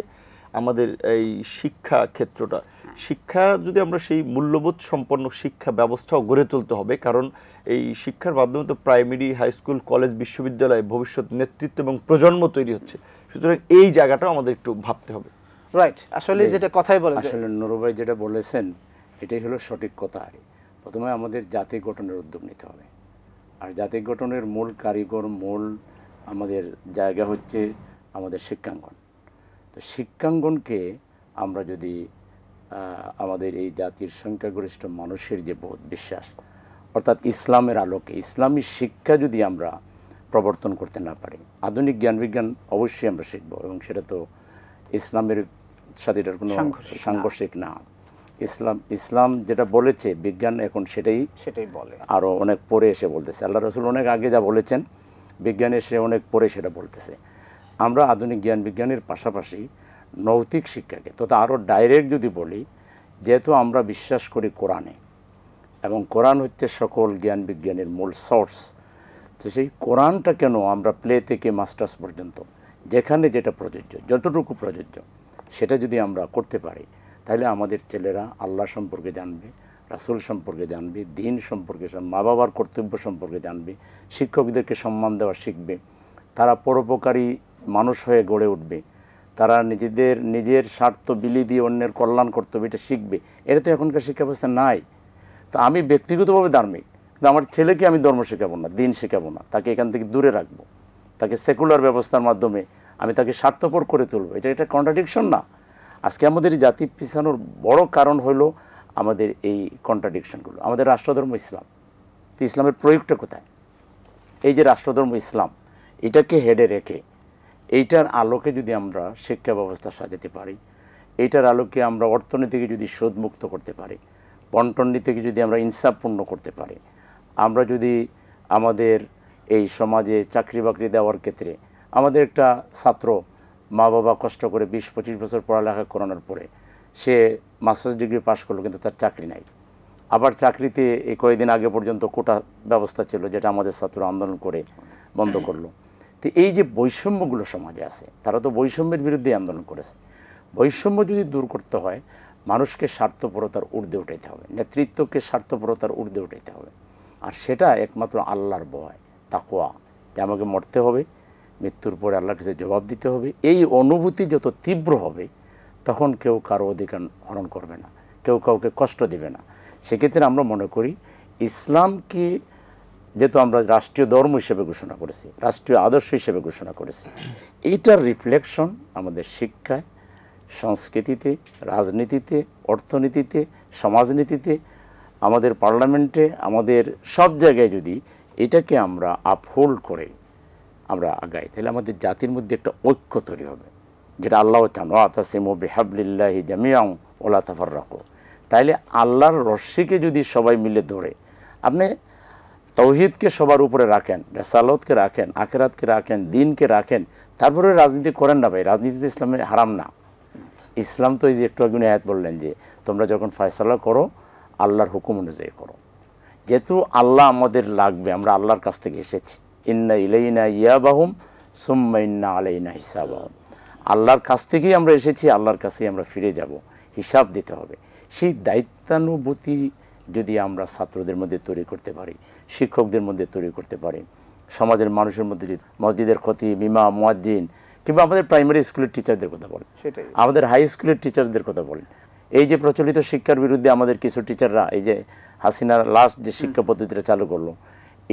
আমাদের এই শিক্ষা ক্ষেত্রটা শিক্ষা যদি আমরা সেই মূল্যবোধ সম্পন্ন শিক্ষা ব্যবস্থাও গড়ে তুলতে হবে কারণ এই শিক্ষার মাধ্যমে তো প্রাইমারি হাই স্কুল কলেজ বিশ্ববিদ্যালয়ে ভবিষ্যৎ নেতৃত্ব এবং প্রজন্ম তৈরি হচ্ছে সুতরাং এই জায়গাটাও আমাদের একটু ভাবতে হবে রাইট আসলে যেটা কথাই বলে আসলে নুরুভাই যেটা বলেছেন এটাই হলো সঠিক কথা প্রথমে আমাদের জাতি গঠনের উদ্যোগ নিতে হবে আর জাতি গঠনের মূল কারিগর মূল আমাদের জায়গা হচ্ছে আমাদের শিক্ষাঙ্গন তো শিক্ষাঙ্গনকে আমরা যদি আমাদের এই জাতির সংখ্যাগরিষ্ঠ মানুষের যে বোধ বিশ্বাস অর্থাৎ ইসলামের আলোকে ইসলামী শিক্ষা যদি আমরা প্রবর্তন করতে না পারি আধুনিক জ্ঞান বিজ্ঞান অবশ্যই আমরা শিখব এবং সেটা তো ইসলামের সাথে এটার কোনো সাংঘর্ষিক না ইসলাম ইসলাম যেটা বলেছে বিজ্ঞান এখন সেটাই সেটাই বলে আরও অনেক পরে এসে বলতেছে আল্লাহ রসুল অনেক আগে যা বলেছেন বিজ্ঞান এসে অনেক পরে সেটা বলতেছে আমরা আধুনিক জ্ঞান বিজ্ঞানের পাশাপাশি নৈতিক শিক্ষাকে তথা আরও ডাইরেক্ট যদি বলি যেহেতু আমরা বিশ্বাস করি কোরআনে এবং কোরআন হচ্ছে সকল জ্ঞান বিজ্ঞানের মূল সোর্স তো সেই কোরআনটা কেন আমরা প্লে থেকে মাস্টার্স পর্যন্ত যেখানে যেটা প্রযোজ্য যতটুকু প্রযোজ্য সেটা যদি আমরা করতে পারি তাহলে আমাদের ছেলেরা আল্লাহ সম্পর্কে জানবে রাসুল সম্পর্কে জানবে দিন সম্পর্কে মা বাবার কর্তব্য সম্পর্কে জানবে শিক্ষকদেরকে সম্মান দেওয়া শিখবে তারা পরোপকারী মানুষ হয়ে গড়ে উঠবে তারা নিজেদের নিজের স্বার্থ বিলি দিয়ে অন্যের কল্যাণ করতে হবে এটা শিখবে এটা তো এখনকার শিক্ষা ব্যবস্থা নাই তো আমি ব্যক্তিগতভাবে ধার্মিক কিন্তু আমার ছেলেকে আমি ধর্ম শেখাবো না দিন শেখাবো না তাকে এখান থেকে দূরে রাখবো তাকে সেকুলার ব্যবস্থার মাধ্যমে আমি তাকে স্বার্থপর করে তুলবো এটা একটা কন্ট্রাডিকশন না আজকে আমাদের জাতি পিছানোর বড় কারণ হলো আমাদের এই কন্ট্রাডিকশনগুলো আমাদের রাষ্ট্রধর্ম ইসলাম তো ইসলামের প্রয়োগটা কোথায় এই যে রাষ্ট্রধর্ম ইসলাম এটাকে হেডে রেখে এইটার আলোকে যদি আমরা শিক্ষা ব্যবস্থা সাজাতে পারি এইটার আলোকে আমরা অর্থনীতিকে যদি শোধমুক্ত করতে পারি নীতিকে যদি আমরা ইনসাফপূর্ণ করতে পারি আমরা যদি আমাদের এই সমাজে চাকরি বাকরি দেওয়ার ক্ষেত্রে আমাদের একটা ছাত্র মা বাবা কষ্ট করে বিশ পঁচিশ বছর পড়ালেখা করানোর পরে সে মাস্টার্স ডিগ্রি পাশ করলো কিন্তু তার চাকরি নাই আবার চাকরিতে এই কয়েকদিন আগে পর্যন্ত কোটা ব্যবস্থা ছিল যেটা আমাদের ছাত্র আন্দোলন করে বন্ধ করলো তো এই যে বৈষম্যগুলো সমাজে আছে তারা তো বৈষম্যের বিরুদ্ধে আন্দোলন করেছে বৈষম্য যদি দূর করতে হয় মানুষকে স্বার্থপরতার ঊর্ধ্বে উঠাইতে হবে নেতৃত্বকে স্বার্থপরতার ঊর্ধ্বে উঠাইতে হবে আর সেটা একমাত্র আল্লাহর বয় তাকোয়া যে আমাকে মরতে হবে মৃত্যুর পরে আল্লাহর কাছে জবাব দিতে হবে এই অনুভূতি যত তীব্র হবে তখন কেউ কারো অধিকার হরণ করবে না কেউ কাউকে কষ্ট দেবে না সেক্ষেত্রে আমরা মনে করি ইসলামকে যেহেতু আমরা রাষ্ট্রীয় ধর্ম হিসেবে ঘোষণা করেছি রাষ্ট্রীয় আদর্শ হিসেবে ঘোষণা করেছি এইটার রিফ্লেকশন আমাদের শিক্ষায় সংস্কৃতিতে রাজনীতিতে অর্থনীতিতে সমাজনীতিতে আমাদের পার্লামেন্টে আমাদের সব জায়গায় যদি এটাকে আমরা আপহোল্ড করে আমরা আগাই তাহলে আমাদের জাতির মধ্যে একটা ঐক্য তৈরি হবে যেটা আল্লাহ চান ও আতাসিম ও বেহাবলিল্লাহি জামিয়াং ওলা তাফার রাখো তাইলে আল্লাহর রশ্মিকে যদি সবাই মিলে ধরে আপনি তৌহিদকে সবার উপরে রাখেন রেসালতকে রাখেন আখেরাতকে রাখেন দিনকে রাখেন তারপরে রাজনীতি করেন না ভাই রাজনীতিতে ইসলামে হারাম না ইসলাম তো এই যে একটু আগুনে আয়াত বললেন যে তোমরা যখন ফয়সালা করো আল্লাহর হুকুম অনুযায়ী করো যেহেতু আল্লাহ আমাদের লাগবে আমরা আল্লাহর কাছ থেকে এসেছি ইন্না ইলাইনা ইয়াবাহুম সুম্মা ইন্না আলাইনা হিসাব আল্লাহর কাছ থেকেই আমরা এসেছি আল্লাহর কাছেই আমরা ফিরে যাব হিসাব দিতে হবে সেই দায়িত্বানুভূতি যদি আমরা ছাত্রদের মধ্যে তৈরি করতে পারি শিক্ষকদের মধ্যে তৈরি করতে পারি সমাজের মানুষের মধ্যে মসজিদের ক্ষতি মিমা মোয়াজ্জিন কিংবা আমাদের প্রাইমারি স্কুলের টিচারদের কথা বলেন আমাদের হাই স্কুলের টিচারদের কথা বলেন এই যে প্রচলিত শিক্ষার বিরুদ্ধে আমাদের কিছু টিচাররা এই যে হাসিনার লাস্ট যে শিক্ষা পদ্ধতিটা চালু করলো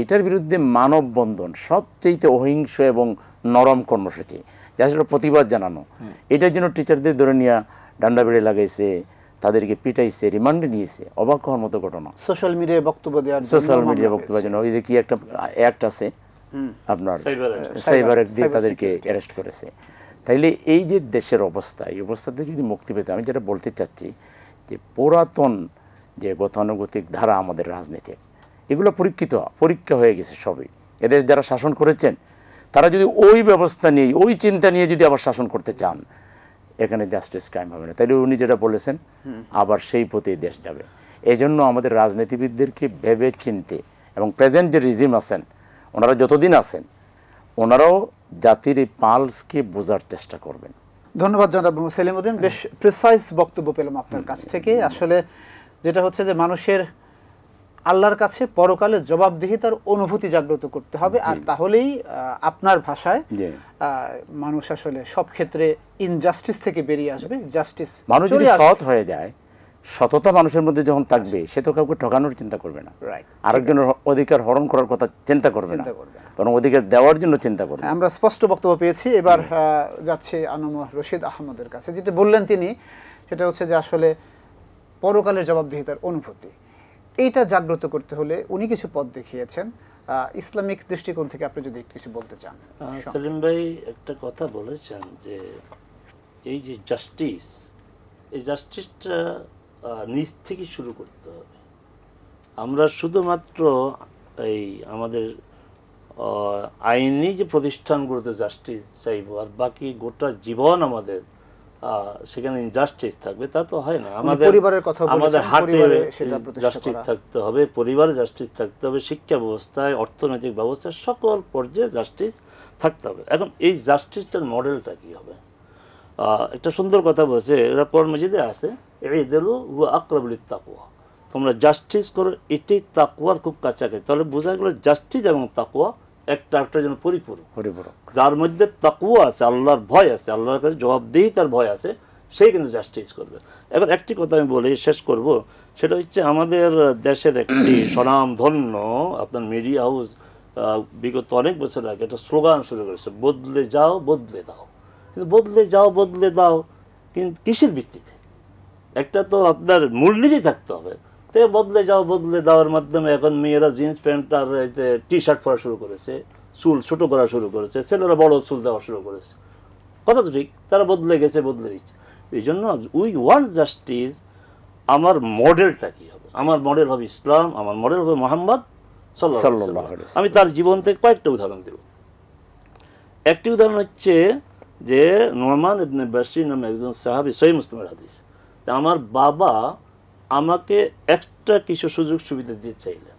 এটার বিরুদ্ধে মানববন্ধন সবচেয়ে অহিংস এবং নরম কর্মসূচি যা প্রতিবাদ জানানো এটার জন্য টিচারদের ধরে নিয়ে ডান্ডা বেড়ে লাগাইছে তাদেরকে পিটাইছে রিমান্ডে নিয়েছে অবাক হওয়ার মতো ঘটনা সোশ্যাল মিডিয়ায় বক্তব্য দেওয়ার সোশ্যাল মিডিয়া বক্তব্যের জন্য ওই যে কি একটা অ্যাক্ট আছে আপনার সাইবার অ্যাক্ট দিয়ে তাদেরকে অ্যারেস্ট করেছে তাইলে এই যে দেশের অবস্থা এই অবস্থাতে যদি মুক্তি পেতে আমি যেটা বলতে চাচ্ছি যে পুরাতন যে গতানুগতিক ধারা আমাদের রাজনীতির এগুলো পরীক্ষিত পরীক্ষা হয়ে গেছে সবই এদের যারা শাসন করেছেন তারা যদি ওই ব্যবস্থা নিয়ে ওই চিন্তা নিয়ে যদি আবার শাসন করতে চান এখানে জাস্টিস ক্রাইম হবে না তাইলে উনি যেটা বলেছেন আবার সেই প্রতি দেশ যাবে এই জন্য আমাদের রাজনীতিবিদদেরকে ভেবে চিনতে এবং প্রেজেন্ট যে রিজিম আছেন ওনারা যতদিন আছেন ওনারাও জাতির এই পালসকে বোঝার চেষ্টা করবেন ধন্যবাদ জনাব সেলিম উদ্দিন বেশ প্রিসাইজ বক্তব্য পেলাম আপনার কাছ থেকে আসলে যেটা হচ্ছে যে মানুষের আল্লাহর কাছে পরকালে জবাবদিহিতার অনুভূতি জাগ্রত করতে হবে আর তাহলেই আপনার ভাষায় মানুষ আসলে সব ক্ষেত্রে ইনজাস্টিস থেকে বেরিয়ে আসবে জাস্টিস মানুষ যদি সৎ হয়ে যায় সততা মানুষের মধ্যে যখন থাকবে সে তো কাউকে ঠকানোর চিন্তা করবে না আরেকজনের অধিকার হরণ করার কথা চিন্তা করবে না বরং অধিকার দেওয়ার জন্য চিন্তা করবে হ্যাঁ, আমরা স্পষ্ট বক্তব্য পেয়েছি এবার যাচ্ছে আনম রশিদ আহমদের কাছে যেটা বললেন তিনি সেটা হচ্ছে যে আসলে পরকালের জবাবদিহিতার অনুভূতি এইটা জাগ্রত করতে হলে উনি কিছু পথ দেখিয়েছেন ইসলামিক দৃষ্টিকোণ থেকে আপনি যদি কিছু বলতে চান সেলিম ভাই একটা কথা বলেছেন যে এই যে জাস্টিস এই জাস্টিসটা নিজ থেকে শুরু করতে হবে আমরা শুধুমাত্র এই আমাদের আইনি যে প্রতিষ্ঠানগুলোতে জাস্টিস চাইব আর বাকি গোটা জীবন আমাদের সেখানে ইনজাস্টিস থাকবে তা তো হয় না মানে আমাদের পরিবারের কথা আমাদের হাটে জাস্টিস থাকতে হবে পরিবারে জাস্টিস থাকতে হবে শিক্ষা ব্যবস্থায় অর্থনৈতিক ব্যবস্থায় সকল পর্যায়ে জাস্টিস থাকতে হবে এখন এই জাস্টিসটার মডেলটা কী হবে একটা সুন্দর কথা বলছে এরা কর্মজিদে আছে এই দেলু ও আক্রবলিত তাকুয়া তোমরা জাস্টিস করো এটাই তাকুয়ার খুব কাছাকাছি তাহলে বোঝা গেলো জাস্টিস এবং তাকুয়া একটা একটা যেন পরিপূরক পরিপূরক যার মধ্যে তাকু আছে আল্লাহর ভয় আছে আল্লাহর কাছে জবাবদেহি তার ভয় আছে সেই কিন্তু জাস্টিস করবে এবার একটি কথা আমি বলে শেষ করব সেটা হচ্ছে আমাদের দেশের একটি স্বনামধন্য আপনার মিডিয়া হাউস বিগত অনেক বছর আগে একটা স্লোগান শুরু করেছে বদলে যাও বদলে দাও কিন্তু বদলে যাও বদলে দাও কিন্তু কিসের ভিত্তিতে একটা তো আপনার মূলনীতি থাকতে হবে তো বদলে যাও বদলে দেওয়ার মাধ্যমে এখন মেয়েরা জিন্স প্যান্ট আর টি শার্ট পরা শুরু করেছে চুল ছোট করা শুরু করেছে ছেলেরা বড় চুল দেওয়া শুরু করেছে কথা তো ঠিক তারা বদলে গেছে বদলে দিচ্ছে এই জন্য উই ওয়ান্ট জাস্টিস আমার মডেলটা কি হবে আমার মডেল হবে ইসলাম আমার মডেল হবে মোহাম্মদ আমি তার জীবন থেকে কয়েকটা উদাহরণ দেব একটি উদাহরণ হচ্ছে যে নোমান ইবনে বাসির নামে একজন সাহাবি সহি মুসলিমের হাদিস আমার বাবা আমাকে একটা কিছু সুযোগ সুবিধা দিয়ে চাইলেন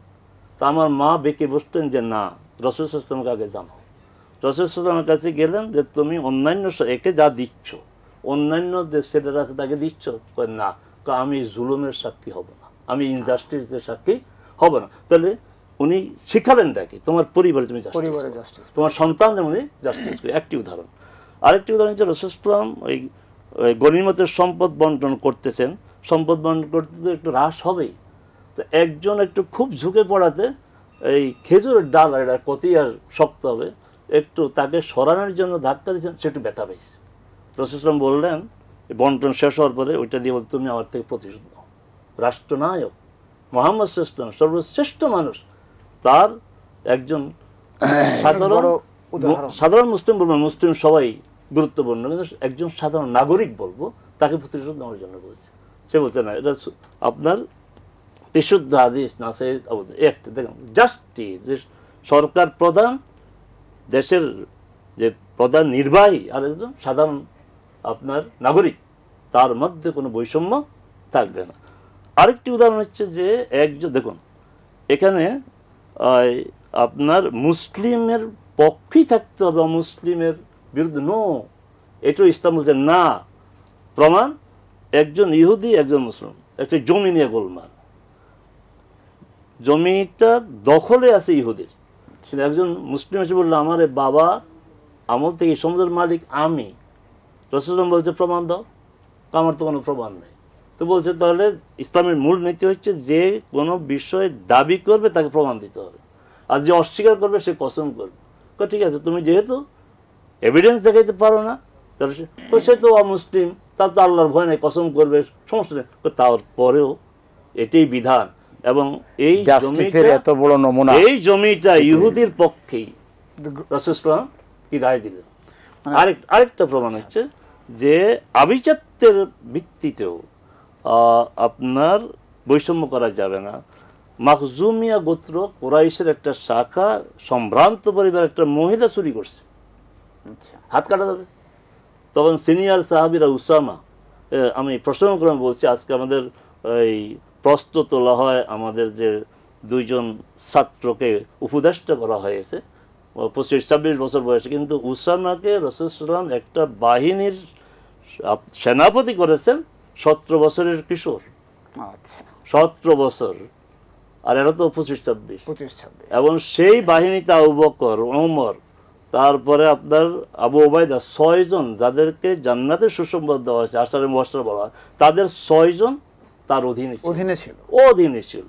তা আমার মা বেঁকে বসতেন যে না রসদ ইসলামকে আগে জানাও রসদ ইসলামের কাছে গেলেন যে তুমি অন্যান্য একে যা দিচ্ছ অন্যান্য যে ছেলেরা আছে তাকে দিচ্ছ না আমি জুলুমের সাক্ষী হব না আমি ইনজাস্টিসের সাক্ষী হব না তাহলে উনি শিখালেন ডাকি তোমার পরিবারে তুমি তোমার সন্তান যেমন জাস্টিস একটি উদাহরণ আরেকটি উদাহরণ হচ্ছে রসদ ইসলাম ওই গণিমতের সম্পদ বন্টন করতেছেন সম্পদ বন্টন করতে তো একটু হ্রাস হবেই তো একজন একটু খুব ঝুঁকে পড়াতে এই খেজুরের ডাল আর এটা কতই আর শক্ত হবে একটু তাকে সরানোর জন্য ধাক্কা দিয়েছেন সে একটু ব্যথা পেয়েছে প্রশাসন বললেন বন্টন শেষ হওয়ার পরে ওইটা দিয়ে বলতে তুমি আমার থেকে প্রতিশোধ নাও রাষ্ট্রনায়ক মোহাম্মদ নয় সর্বশ্রেষ্ঠ মানুষ তার একজন সাধারণ সাধারণ মুসলিম বলবো মুসলিম সবাই গুরুত্বপূর্ণ কিন্তু একজন সাধারণ নাগরিক বলবো তাকে প্রতিশোধ নেওয়ার জন্য বলছে সে বলছে না এটা আপনার বিশুদ্ধ আদেশ না সে একটা দেখুন জাস্টিস যে সরকার প্রধান দেশের যে প্রধান নির্বাহী আর একজন সাধারণ আপনার নাগরিক তার মধ্যে কোনো বৈষম্য থাকবে না আরেকটি উদাহরণ হচ্ছে যে একজন দেখুন এখানে আপনার মুসলিমের পক্ষেই থাকতে হবে মুসলিমের বিরুদ্ধে নো এটাও ইসলাম বলছে না প্রমাণ একজন ইহুদি একজন মুসলিম একটা জমি নিয়ে গোলমাল জমিটা দখলে আছে ইহুদির কিন্তু একজন মুসলিম এসে বললো আমার বাবা আমল থেকে সমুদ্রের মালিক আমি রসুলাম বলছে প্রমাণ দাও আমার তো কোনো প্রমাণ নেই তো বলছে তাহলে ইসলামের মূল নীতি হচ্ছে যে কোনো বিষয়ে দাবি করবে তাকে প্রমাণ দিতে হবে আর যে অস্বীকার করবে সে কসম করবে ঠিক আছে তুমি যেহেতু এভিডেন্স দেখাইতে পারো না তাহলে সে তো অমুসলিম তার তো আল্লাহর ভয় নেই কসম করবে সমস্ত নেই তারপরেও এটাই বিধান এবং এই এত বড় নমুনা এই জমিটা ইহুদির পক্ষেই রাসুসলাম কি রায় দিলেন মানে- আরেক আরেকটা প্রমাণ হচ্ছে যে আভিজাত্যের ভিত্তিতেও আপনার বৈষম্য করা যাবে না মাকজুমিয়া গোত্র কোরাইশের একটা শাখা সম্ভ্রান্ত পরিবার একটা মহিলা চুরি করছে আচ্ছা। হাত কাটা যাবে তখন সিনিয়র সাহাবিরা উসামা আমি প্রসঙ্গক্রমে বলছি আজকে আমাদের এই প্রশ্ন তোলা হয় আমাদের যে দুইজন ছাত্রকে উপদেষ্টা করা হয়েছে পঁচিশ ছাব্বিশ বছর বয়সে কিন্তু উসামাকে রসুলাম একটা বাহিনীর সেনাপতি করেছেন সতেরো বছরের কিশোর আচ্ছা। সতেরো বছর আর এরা তো পঁচিশ ছাব্বিশ এবং সেই বাহিনীতে আবু বকর ওমর তারপরে আপনার আবু ওবায়দা ছয়জন যাদেরকে জান্নাতের সুসম্বাদ দেওয়া হয়েছে আষাঢ়ে মহাসার বলা তাদের ছয়জন তার অধীনে অধীনে ছিল অধীনে ছিল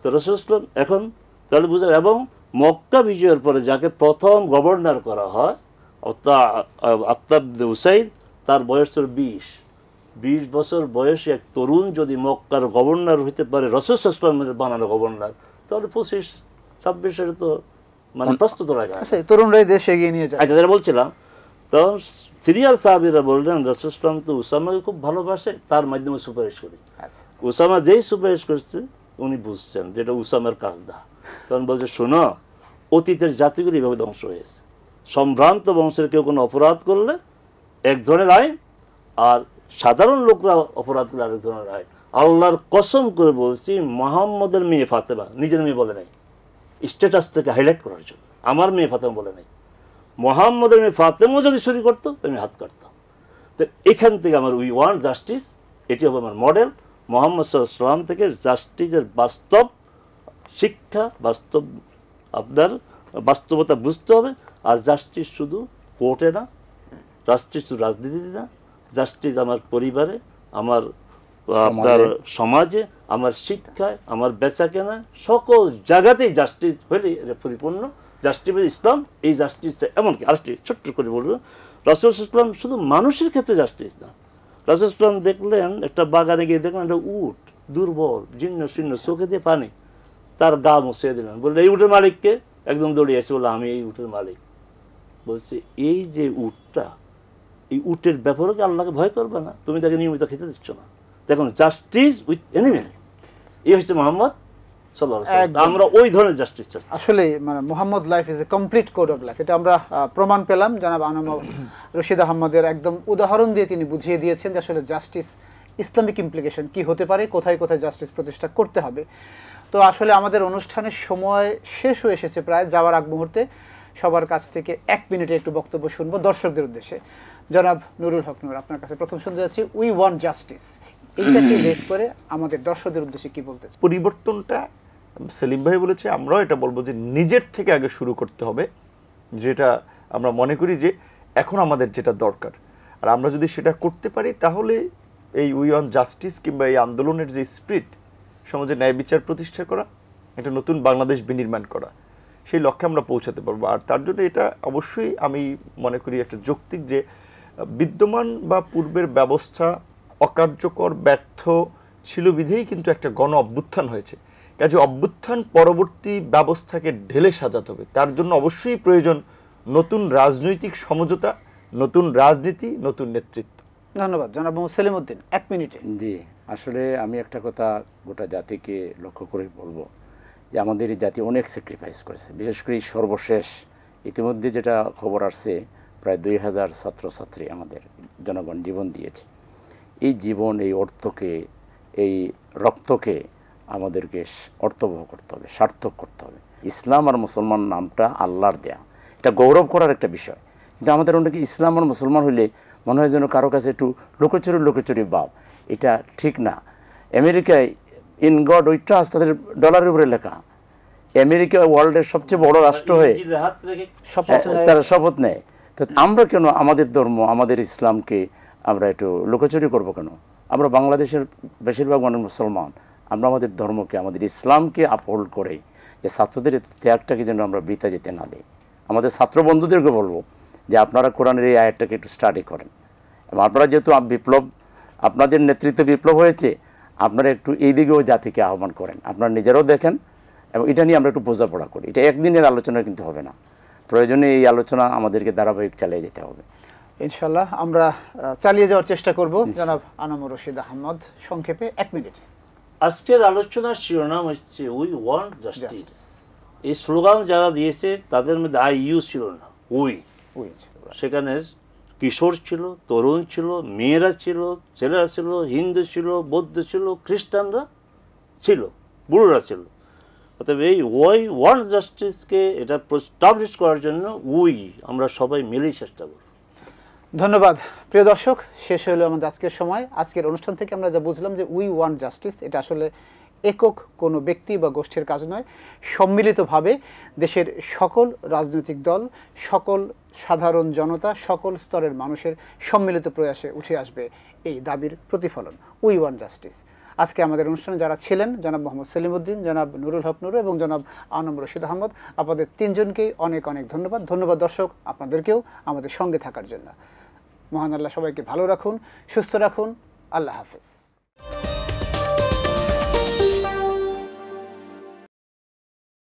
তো রসুলাম এখন তাহলে বুঝা এবং মক্কা বিজয়ের পরে যাকে প্রথম গভর্নর করা হয় আফতাব হুসাইন তার বয়স ছিল বিশ বিশ বছর বয়সে এক তরুণ যদি মক্কার গভর্নর হইতে পারে রসুলামের বানানো গভর্নর তাহলে পঁচিশ ছাব্বিশের তো মানে প্রস্তুত রাখা আচ্ছা, তরুণরাই দেশ এগিয়ে নিয়ে যায় আচ্ছা যেটা বলছিলাম তখন সিরিয়াল সাহাবিরা বললেন রসুল ইসলাম তো উসামাকে খুব ভালোবাসে তার মাধ্যমে সুপারিশ করি আচ্ছা। উসামা যেই সুপারিশ করছে উনি বুঝছেন যেটা উসামের কাজ দা তখন বলছে শোনো অতীতের জাতিগুলি এভাবে ধ্বংস হয়েছে সম্ভ্রান্ত বংশের কেউ কোনো অপরাধ করলে এক ধরনের আইন আর সাধারণ লোকরা অপরাধ করলে আরেক ধরনের আইন আল্লাহর কসম করে বলছি মোহাম্মদের মেয়ে ফাতেমা নিজের মেয়ে বলে নাই স্ট্যাটাস থেকে হাইলাইট করার জন্য আমার মেয়ে ফাতেমা বলে নাই মোহাম্মদের মেয়ে ফাতেমও যদি শুরু করতো আমি হাত কাটতাম তো এখান থেকে আমার উই ওয়ান জাস্টিস এটি হবে আমার মডেল মোহাম্মদ সাল্লাম থেকে জাস্টিসের বাস্তব শিক্ষা বাস্তব আপনার বাস্তবতা বুঝতে হবে আর জাস্টিস শুধু কোর্টে না জাস্টিস শুধু রাজনীতিতে না জাস্টিস আমার পরিবারে আমার আপনার সমাজে আমার শিক্ষায় আমার বেচা কেনা সকল জায়গাতেই জাস্টিস হলে এটা পরিপূর্ণ জাস্টিস ইসলাম এই জাস্টিসটা এমনকি আরেকটি ছোট্ট করে বলবো রাসুল ইসলাম শুধু মানুষের ক্ষেত্রে জাস্টিস না রাসুল ইসলাম দেখলেন একটা বাগানে গিয়ে দেখলেন একটা উট দুর্বল জীর্ণ শীর্ণ চোখে দিয়ে পানি তার গা মুছিয়ে দিলেন বললেন এই উটের মালিককে একদম দৌড়িয়ে আসে বললো আমি এই উটের মালিক বলছে এই যে উটটা এই উটের ব্যাপারে আল্লাহকে ভয় করবে না তুমি তাকে নিয়মিত খেতে দিচ্ছ না দেখুন জাস্টিস উইথ এনিমেল এই হচ্ছে মোহাম্মদ আমরা ওই ধরনের জাস্টিস চাচ্ছি আসলে মানে Muhammad life is a complete code of life এটা আমরা প্রমাণ পেলাম রশিদ আহমদের একদম উদাহরণ দিয়ে তিনি বুঝিয়ে দিয়েছেন যে আসলে জাস্টিস ইসলামিক ইমপ্লিকেশন কি হতে পারে কোথায় কোথায় জাস্টিস প্রতিষ্ঠা করতে হবে তো আসলে আমাদের অনুষ্ঠানের সময় শেষ হয়ে এসেছে প্রায় যাওয়ার আগ মুহূর্তে সবার কাছ থেকে এক মিনিটে একটু বক্তব্য শুনবো দর্শকদের উদ্দেশ্যে জনাব নুরুল হক নুর আপনার কাছে প্রথম শুনতে যাচ্ছি উই ওয়ান্ট জাস্টিস এইটাকে বেশ করে আমাদের দর্শকদের উদ্দেশ্যে কি বলতে পরিবর্তনটা সেলিম ভাই বলেছে আমরাও এটা বলবো যে নিজের থেকে আগে শুরু করতে হবে যেটা আমরা মনে করি যে এখন আমাদের যেটা দরকার আর আমরা যদি সেটা করতে পারি তাহলে এই উই অন জাস্টিস কিংবা এই আন্দোলনের যে স্প্রিট সমাজে ন্যায় বিচার প্রতিষ্ঠা করা একটা নতুন বাংলাদেশ বিনির্মাণ করা সেই লক্ষ্যে আমরা পৌঁছাতে পারবো আর তার জন্য এটা অবশ্যই আমি মনে করি একটা যৌক্তিক যে বিদ্যমান বা পূর্বের ব্যবস্থা অকার্যকর ব্যর্থ ছিল বিধেই কিন্তু একটা গণ অভ্যুত্থান হয়েছে কাজে অভ্যুত্থান পরবর্তী ব্যবস্থাকে ঢেলে সাজাতে হবে তার জন্য অবশ্যই প্রয়োজন নতুন রাজনৈতিক সমঝোতা নতুন রাজনীতি নতুন নেতৃত্ব ধন্যবাদ জনাব সেলিম উদ্দিন এক মিনিটে জি আসলে আমি একটা কথা গোটা জাতিকে লক্ষ্য করে বলবো যে আমাদের এই জাতি অনেক স্যাক্রিফাইস করেছে বিশেষ করে সর্বশেষ ইতিমধ্যে যেটা খবর আসছে প্রায় দুই হাজার ছাত্রছাত্রী আমাদের জনগণ জীবন দিয়েছে এই জীবন এই অর্থকে এই রক্তকে আমাদেরকে অর্থবহ করতে হবে সার্থক করতে হবে ইসলাম আর মুসলমান নামটা আল্লাহর দেয়া এটা গৌরব করার একটা বিষয় কিন্তু আমাদের অনেকে ইসলাম আর মুসলমান হইলে মনে হয় যেন কারো কাছে একটু লোকচুরি লোকচুরি ভাব এটা ঠিক না আমেরিকায় ইন গড ওই ট্রাস্ট তাদের ডলারের উপরে লেখা আমেরিকা ওয়ার্ল্ডের সবচেয়ে বড় রাষ্ট্র হয়ে তারা শপথ নেয় তো আমরা কেন আমাদের ধর্ম আমাদের ইসলামকে আমরা একটু লুকোচুরি করব কেন আমরা বাংলাদেশের বেশিরভাগ মানুষ মুসলমান আমরা আমাদের ধর্মকে আমাদের ইসলামকে আপহোল্ড করে যে ছাত্রদের ত্যাগটাকে যেন আমরা বৃতা যেতে না দিই আমাদের ছাত্র বন্ধুদেরকে বলবো যে আপনারা কোরআনের এই আয়াতটাকে একটু স্টাডি করেন এবং আপনারা যেহেতু বিপ্লব আপনাদের নেতৃত্বে বিপ্লব হয়েছে আপনারা একটু এই দিকেও জাতিকে আহ্বান করেন আপনারা নিজেরাও দেখেন এবং এটা নিয়ে আমরা একটু বোঝাপড়া করি এটা একদিনের আলোচনা কিন্তু হবে না প্রয়োজনে এই আলোচনা আমাদেরকে ধারাবাহিক চালিয়ে যেতে হবে ইনশাল্লাহ আমরা চালিয়ে যাওয়ার চেষ্টা করব জনাব আনামুর রশিদ আহমদ সংক্ষেপে এক মিনিটে আজকের আলোচনার শিরোনাম হচ্ছে উই ওয়ান্ট জাস্টিস এই স্লোগান যারা দিয়েছে তাদের মধ্যে আই ইউ ছিল না উই উই সেখানে কিশোর ছিল তরুণ ছিল মেয়েরা ছিল ছেলেরা ছিল হিন্দু ছিল বৌদ্ধ ছিল খ্রিস্টানরা ছিল বুড়োরা ছিল অতএব এই ওয়াই ওয়ার্ল্ড জাস্টিসকে এটা স্টাবলিশ করার জন্য উই আমরা সবাই মিলেই চেষ্টা করব ধন্যবাদ প্রিয় দর্শক শেষ হলো আমাদের আজকের সময় আজকের অনুষ্ঠান থেকে আমরা যা বুঝলাম যে উই ওয়ান জাস্টিস এটা আসলে একক কোনো ব্যক্তি বা গোষ্ঠীর কাজ নয় সম্মিলিতভাবে দেশের সকল রাজনৈতিক দল সকল সাধারণ জনতা সকল স্তরের মানুষের সম্মিলিত প্রয়াসে উঠে আসবে এই দাবির প্রতিফলন উই ওয়ান জাস্টিস আজকে আমাদের অনুষ্ঠানে যারা ছিলেন জনাব মোহাম্মদ সেলিমুদ্দিন জনাব নুরুল হক নুরু এবং জনাব আনম রশিদ আহমদ আপনাদের তিনজনকেই অনেক অনেক ধন্যবাদ ধন্যবাদ দর্শক আপনাদেরকেও আমাদের সঙ্গে থাকার জন্য মহান আল্লাহ সবাইকে ভালো রাখুন সুস্থ রাখুন আল্লাহ হাফিজ